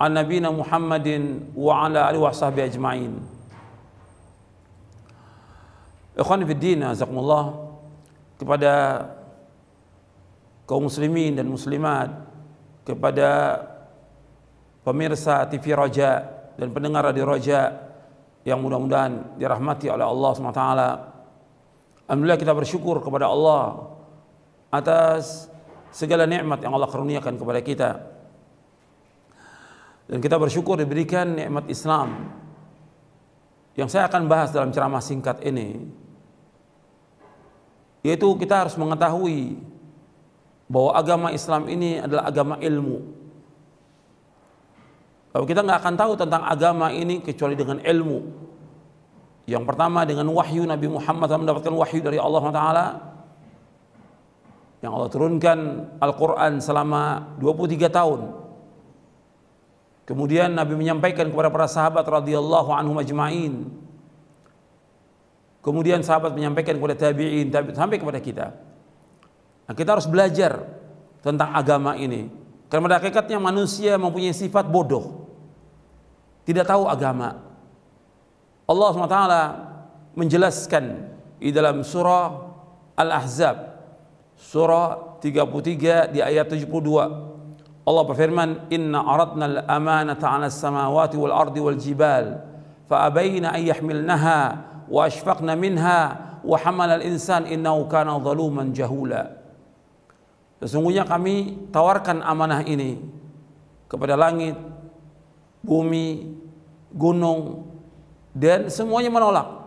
an nabina Muhammadin wa ala alihi wa sahbihi ajma'in. Ikhwan din, Zakumullah kepada kaum muslimin dan muslimat kepada pemirsa TV Raja dan pendengar radio Raja yang mudah-mudahan dirahmati oleh Allah SWT Alhamdulillah kita bersyukur kepada Allah atas segala nikmat yang Allah karuniakan kepada kita. Dan kita bersyukur diberikan nikmat Islam yang saya akan bahas dalam ceramah singkat ini yaitu kita harus mengetahui bahwa agama Islam ini adalah agama ilmu. Kalau kita nggak akan tahu tentang agama ini kecuali dengan ilmu. Yang pertama dengan wahyu Nabi Muhammad SAW mendapatkan wahyu dari Allah Taala yang Allah turunkan Al-Quran selama 23 tahun Kemudian Nabi menyampaikan kepada para sahabat radhiyallahu anhum ajma'in. Kemudian sahabat menyampaikan kepada tabi'in tabi, sampai kepada kita. Nah, kita harus belajar tentang agama ini. Karena pada hakikatnya manusia mempunyai sifat bodoh. Tidak tahu agama. Allah SWT menjelaskan di dalam surah Al-Ahzab. Surah 33 di ayat 72. Allah berfirman, "Inna aradna al-amanata 'ala as-samawati wal ardi wal jibal, fa abaina an yahmilnaha wa ashfaqna minha wa hamala al-insan innahu kana zaluman jahula." Sesungguhnya kami tawarkan amanah ini kepada langit, bumi, gunung dan semuanya menolak.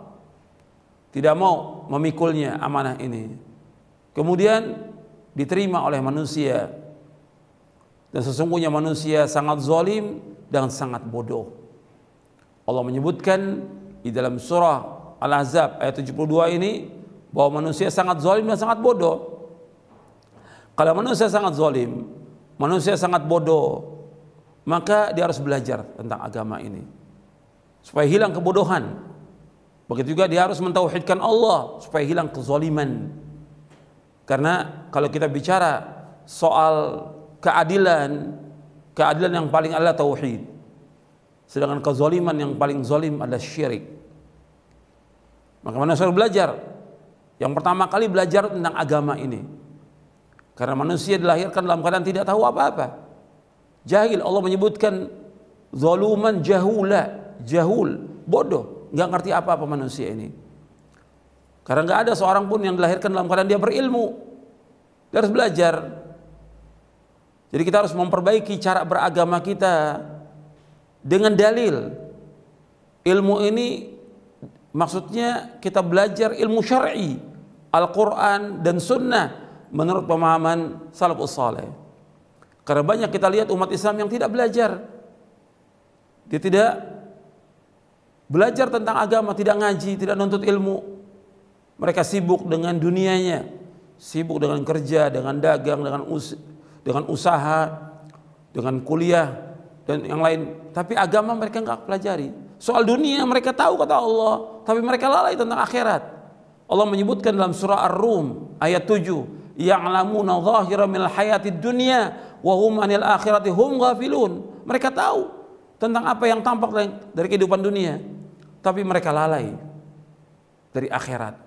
Tidak mau memikulnya amanah ini. Kemudian diterima oleh manusia dan sesungguhnya manusia sangat zalim dan sangat bodoh. Allah menyebutkan di dalam surah Al-Ahzab ayat 72 ini bahwa manusia sangat zalim dan sangat bodoh. Kalau manusia sangat zalim, manusia sangat bodoh, maka dia harus belajar tentang agama ini. Supaya hilang kebodohan. Begitu juga dia harus mentauhidkan Allah supaya hilang kezaliman. Karena kalau kita bicara soal keadilan keadilan yang paling adalah tauhid sedangkan kezaliman yang paling zalim adalah syirik maka manusia harus belajar yang pertama kali belajar tentang agama ini karena manusia dilahirkan dalam keadaan tidak tahu apa-apa jahil Allah menyebutkan zaluman jahula jahul bodoh nggak ngerti apa-apa manusia ini karena nggak ada seorang pun yang dilahirkan dalam keadaan dia berilmu dia harus belajar jadi kita harus memperbaiki cara beragama kita dengan dalil. Ilmu ini maksudnya kita belajar ilmu syar'i, Al-Qur'an dan sunnah menurut pemahaman salafus saleh. Karena banyak kita lihat umat Islam yang tidak belajar. Dia tidak belajar tentang agama, tidak ngaji, tidak nuntut ilmu. Mereka sibuk dengan dunianya, sibuk dengan kerja, dengan dagang, dengan usaha dengan usaha, dengan kuliah dan yang lain. Tapi agama mereka nggak pelajari. Soal dunia mereka tahu kata Allah, tapi mereka lalai tentang akhirat. Allah menyebutkan dalam surah Ar-Rum ayat 7, ya'lamuna zahira minal hayatid dunya wa hum anil akhirati hum ghafilun. Mereka tahu tentang apa yang tampak dari kehidupan dunia, tapi mereka lalai dari akhirat.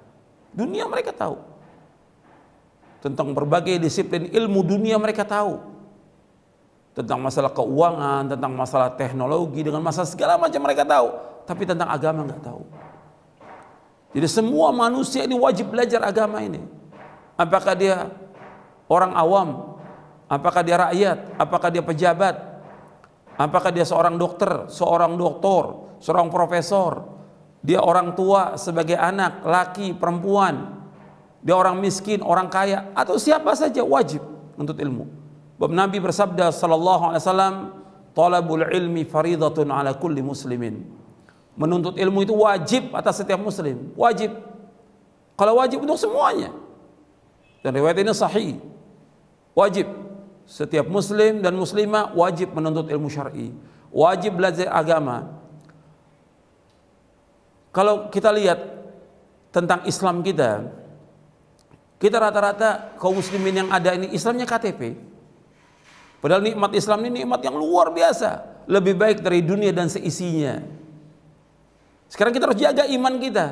Dunia mereka tahu, tentang berbagai disiplin ilmu dunia mereka tahu tentang masalah keuangan, tentang masalah teknologi, dengan masalah segala macam mereka tahu, tapi tentang agama nggak tahu. Jadi semua manusia ini wajib belajar agama ini. Apakah dia orang awam, apakah dia rakyat, apakah dia pejabat, apakah dia seorang dokter, seorang doktor, seorang profesor, dia orang tua sebagai anak, laki, perempuan, dia orang miskin, orang kaya atau siapa saja wajib untuk ilmu. Bab Nabi bersabda sallallahu alaihi wasallam, "Talabul ilmi faridatun ala kulli muslimin." Menuntut ilmu itu wajib atas setiap muslim, wajib. Kalau wajib untuk semuanya. Dan riwayat ini sahih. Wajib setiap muslim dan muslimah wajib menuntut ilmu syar'i, wajib belajar agama, kalau kita lihat tentang Islam kita, kita rata-rata kaum muslimin yang ada ini Islamnya KTP. Padahal nikmat Islam ini nikmat yang luar biasa, lebih baik dari dunia dan seisinya. Sekarang kita harus jaga iman kita,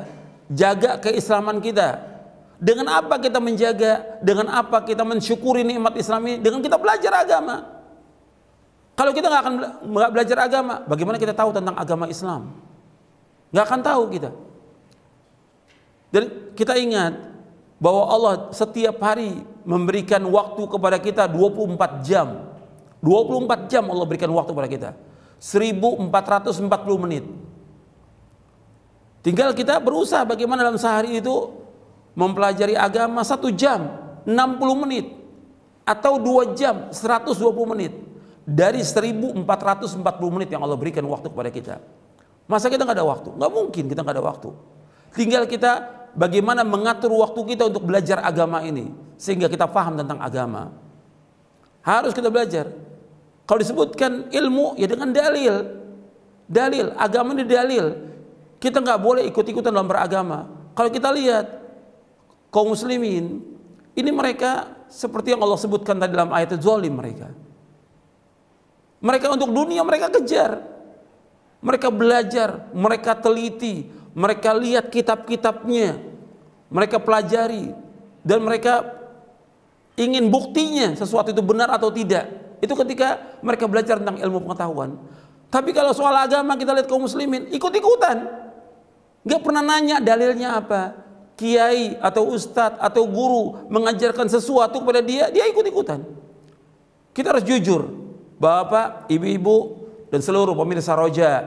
jaga keislaman kita. Dengan apa kita menjaga? Dengan apa kita mensyukuri nikmat Islam ini? Dengan kita belajar agama. Kalau kita nggak akan nggak belajar agama, bagaimana kita tahu tentang agama Islam? Nggak akan tahu kita. Dan kita ingat bahwa Allah setiap hari memberikan waktu kepada kita 24 jam. 24 jam Allah berikan waktu kepada kita. 1440 menit. Tinggal kita berusaha bagaimana dalam sehari itu mempelajari agama satu jam 60 menit atau dua jam 120 menit dari 1440 menit yang Allah berikan waktu kepada kita. Masa kita nggak ada waktu? Nggak mungkin kita nggak ada waktu. Tinggal kita bagaimana mengatur waktu kita untuk belajar agama ini sehingga kita paham tentang agama. Harus kita belajar. Kalau disebutkan ilmu ya dengan dalil. Dalil, agama ini dalil. Kita nggak boleh ikut-ikutan dalam beragama. Kalau kita lihat kaum muslimin ini mereka seperti yang Allah sebutkan tadi dalam ayat zalim mereka. Mereka untuk dunia mereka kejar. Mereka belajar, mereka teliti, mereka lihat kitab-kitabnya, mereka pelajari, dan mereka ingin buktinya sesuatu itu benar atau tidak. Itu ketika mereka belajar tentang ilmu pengetahuan. Tapi kalau soal agama kita lihat kaum muslimin ikut-ikutan. Gak pernah nanya dalilnya apa. Kiai atau ustadz atau guru mengajarkan sesuatu kepada dia, dia ikut-ikutan. Kita harus jujur. Bapak, ibu-ibu, dan seluruh pemirsa Roja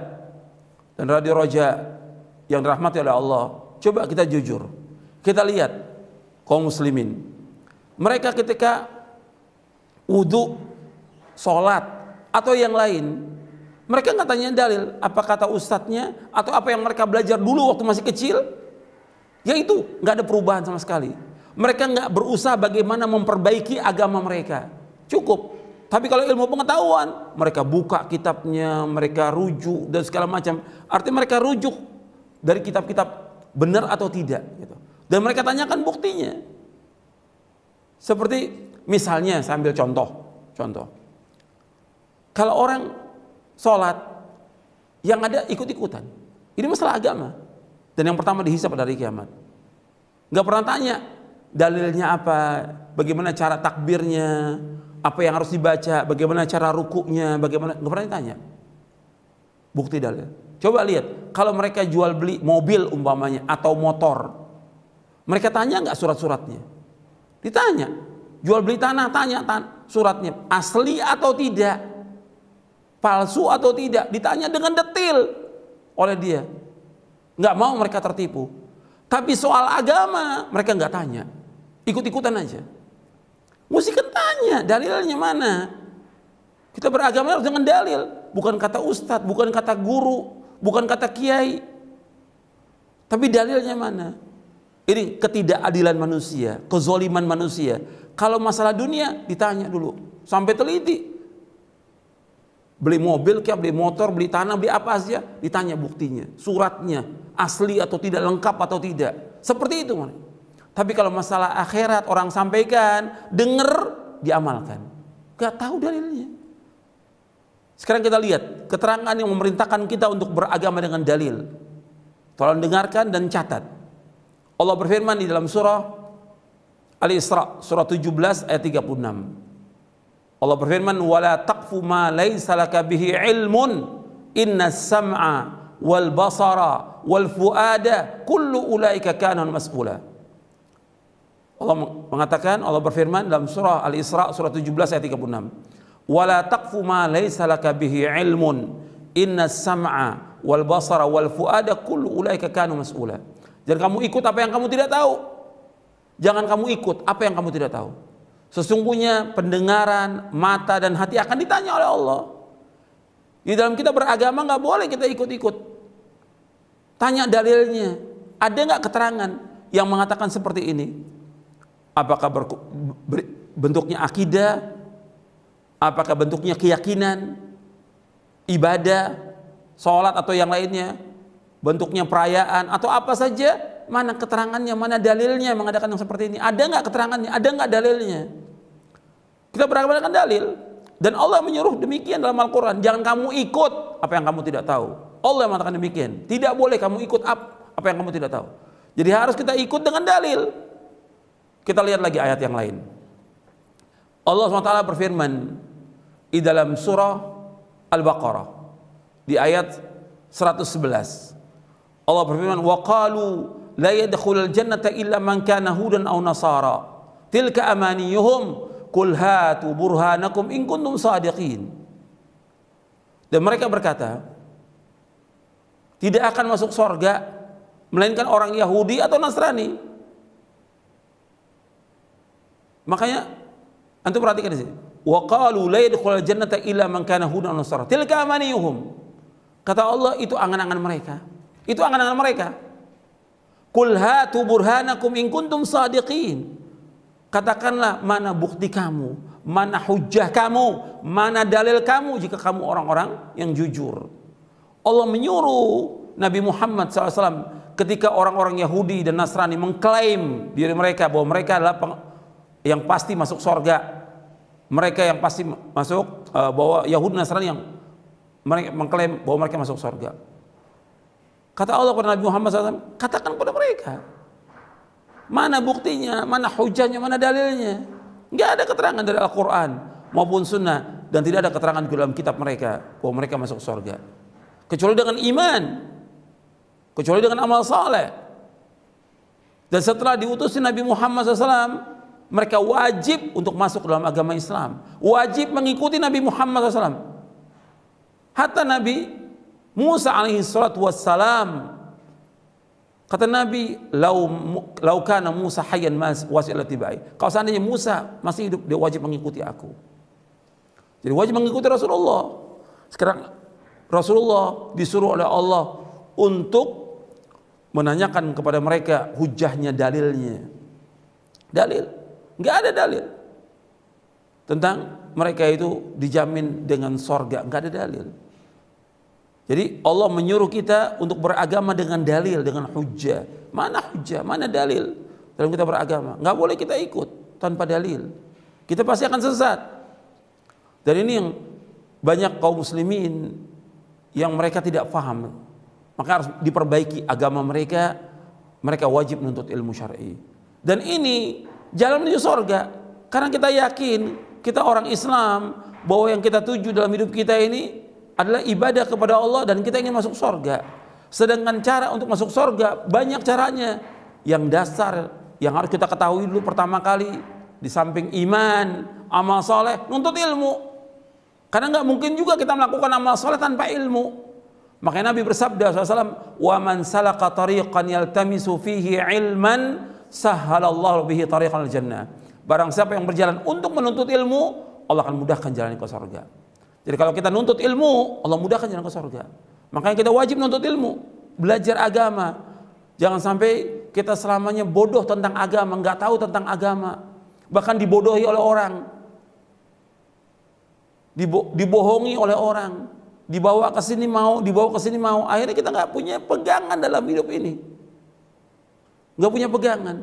dan Radio Roja yang dirahmati oleh Allah. Coba kita jujur. Kita lihat kaum muslimin. Mereka ketika wudhu, sholat, atau yang lain, mereka nggak tanya dalil, apa kata ustadznya, atau apa yang mereka belajar dulu waktu masih kecil, ya itu nggak ada perubahan sama sekali. Mereka nggak berusaha bagaimana memperbaiki agama mereka. Cukup. Tapi kalau ilmu pengetahuan, mereka buka kitabnya, mereka rujuk dan segala macam. arti mereka rujuk dari kitab-kitab benar atau tidak gitu. Dan mereka tanyakan buktinya. Seperti misalnya sambil contoh, contoh. Kalau orang sholat yang ada ikut-ikutan, ini masalah agama. Dan yang pertama dihisap dari kiamat. Gak pernah tanya dalilnya apa, bagaimana cara takbirnya, apa yang harus dibaca, bagaimana cara rukuknya, bagaimana gak pernah ditanya. Bukti dalil. Coba lihat, kalau mereka jual beli mobil umpamanya atau motor, mereka tanya nggak surat-suratnya? Ditanya. Jual beli tanah, tanya tan suratnya asli atau tidak, palsu atau tidak, ditanya dengan detail oleh dia. Nggak mau mereka tertipu. Tapi soal agama mereka nggak tanya, ikut-ikutan aja. Mesti kan tanya dalilnya mana. Kita beragama harus dengan dalil, bukan kata ustadz, bukan kata guru, bukan kata kiai. Tapi dalilnya mana? Ini ketidakadilan manusia, kezoliman manusia. Kalau masalah dunia ditanya dulu, sampai teliti. Beli mobil, kayak beli motor, beli tanah, beli apa aja, ditanya buktinya, suratnya, asli atau tidak, lengkap atau tidak. Seperti itu. Tapi kalau masalah akhirat orang sampaikan, denger, diamalkan. Gak tahu dalilnya. Sekarang kita lihat keterangan yang memerintahkan kita untuk beragama dengan dalil. Tolong dengarkan dan catat. Allah berfirman di dalam surah Al-Isra surah 17 ayat 36. Allah berfirman wala taqfu ma laysa laka bihi ilmun inna sam'a wal basara wal fuada kullu ulaika kana mas'ula. Allah mengatakan Allah berfirman dalam surah Al-Isra surah 17 ayat 36 wala taqfu ma laysa laka bihi ilmun inna sam'a wal basara wal fuada kullu ulaika kanu mas'ula jadi kamu ikut apa yang kamu tidak tahu jangan kamu ikut apa yang kamu tidak tahu sesungguhnya pendengaran mata dan hati akan ditanya oleh Allah di dalam kita beragama nggak boleh kita ikut-ikut tanya dalilnya ada nggak keterangan yang mengatakan seperti ini apakah ber, ber, bentuknya akidah apakah bentuknya keyakinan, ibadah, sholat atau yang lainnya, bentuknya perayaan atau apa saja, mana keterangannya, mana dalilnya mengadakan yang seperti ini? Ada nggak keterangannya? Ada nggak dalilnya? Kita beragamkan dalil dan Allah menyuruh demikian dalam Al-Quran. Jangan kamu ikut apa yang kamu tidak tahu. Allah yang mengatakan demikian. Tidak boleh kamu ikut apa yang kamu tidak tahu. Jadi harus kita ikut dengan dalil. Kita lihat lagi ayat yang lain. Allah SWT berfirman, di dalam surah Al-Baqarah di ayat 111. Allah berfirman, "Wa qalu la yadkhulul jannata illa man kana hudan aw nasara." Tilka amaniyuhum, qul hatu burhanakum in kuntum sadiqin. Dan mereka berkata, tidak akan masuk surga melainkan orang Yahudi atau Nasrani. Makanya antum perhatikan di sini wa qalu la yadkhulul jannata illa man kana hudan nasara tilka amaniyuhum kata Allah itu angan-angan mereka itu angan-angan mereka kul hatu burhanakum in kuntum sadiqin katakanlah mana bukti kamu mana hujah kamu mana dalil kamu jika kamu orang-orang yang jujur Allah menyuruh Nabi Muhammad SAW ketika orang-orang Yahudi dan Nasrani mengklaim diri mereka bahwa mereka adalah yang pasti masuk surga mereka yang pasti masuk eh, bahwa Yahudi Nasrani yang mereka mengklaim bahwa mereka masuk surga. Kata Allah kepada Nabi Muhammad SAW, katakan kepada mereka. Mana buktinya, mana hujannya, mana dalilnya. Nggak ada keterangan dari Al-Quran maupun sunnah. Dan tidak ada keterangan di dalam kitab mereka bahwa mereka masuk surga. Kecuali dengan iman. Kecuali dengan amal saleh. Dan setelah diutusin Nabi Muhammad SAW, mereka wajib untuk masuk dalam agama Islam, wajib mengikuti Nabi Muhammad SAW. Hatta Nabi Musa alaihi salat wassalam kata Nabi, "Lau lau kana Musa hayyan mas wasilat tibai." Kalau seandainya Musa masih hidup, dia wajib mengikuti aku. Jadi wajib mengikuti Rasulullah. Sekarang Rasulullah disuruh oleh Allah untuk menanyakan kepada mereka hujahnya, dalilnya. Dalil Nggak ada dalil tentang mereka itu dijamin dengan sorga. Nggak ada dalil. Jadi Allah menyuruh kita untuk beragama dengan dalil, dengan hujah. Mana hujah, mana dalil dalam kita beragama? Nggak boleh kita ikut tanpa dalil. Kita pasti akan sesat. Dan ini yang banyak kaum muslimin yang mereka tidak paham. Maka harus diperbaiki agama mereka. Mereka wajib menuntut ilmu syar'i. Dan ini jalan menuju sorga karena kita yakin kita orang Islam bahwa yang kita tuju dalam hidup kita ini adalah ibadah kepada Allah dan kita ingin masuk sorga sedangkan cara untuk masuk sorga banyak caranya yang dasar yang harus kita ketahui dulu pertama kali di samping iman amal soleh nuntut ilmu karena nggak mungkin juga kita melakukan amal soleh tanpa ilmu makanya Nabi bersabda SAW wa man salaka tariqan yaltamisu fihi ilman sahalallahu bihi al jannah. Barang siapa yang berjalan untuk menuntut ilmu, Allah akan mudahkan jalan ke surga. Jadi kalau kita nuntut ilmu, Allah mudahkan jalan ke surga. Makanya kita wajib nuntut ilmu, belajar agama. Jangan sampai kita selamanya bodoh tentang agama, nggak tahu tentang agama. Bahkan dibodohi oleh orang. Dibo dibohongi oleh orang. Dibawa ke sini mau, dibawa ke sini mau. Akhirnya kita nggak punya pegangan dalam hidup ini nggak punya pegangan.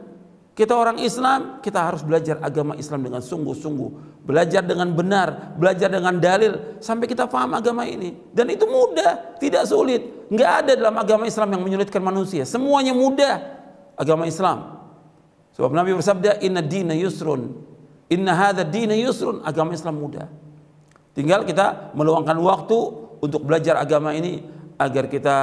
Kita orang Islam, kita harus belajar agama Islam dengan sungguh-sungguh, belajar dengan benar, belajar dengan dalil, sampai kita paham agama ini. Dan itu mudah, tidak sulit. Nggak ada dalam agama Islam yang menyulitkan manusia. Semuanya mudah agama Islam. Sebab Nabi bersabda, Inna dina yusrun, Inna hadha dina yusrun. Agama Islam mudah. Tinggal kita meluangkan waktu untuk belajar agama ini agar kita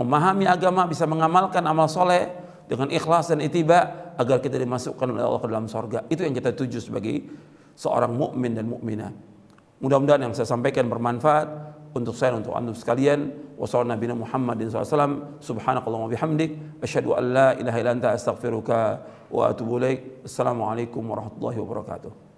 memahami agama, bisa mengamalkan amal soleh, dengan ikhlas dan itiba agar kita dimasukkan oleh Allah ke dalam sorga. Itu yang kita tuju sebagai seorang mukmin dan mukminah. Mudah-mudahan yang saya sampaikan bermanfaat untuk saya dan untuk anda sekalian. Wassalamualaikum Nabi SAW. bihamdik. an la ilaha illa anta astaghfiruka wa atubu ilaik. Assalamualaikum warahmatullahi wabarakatuh.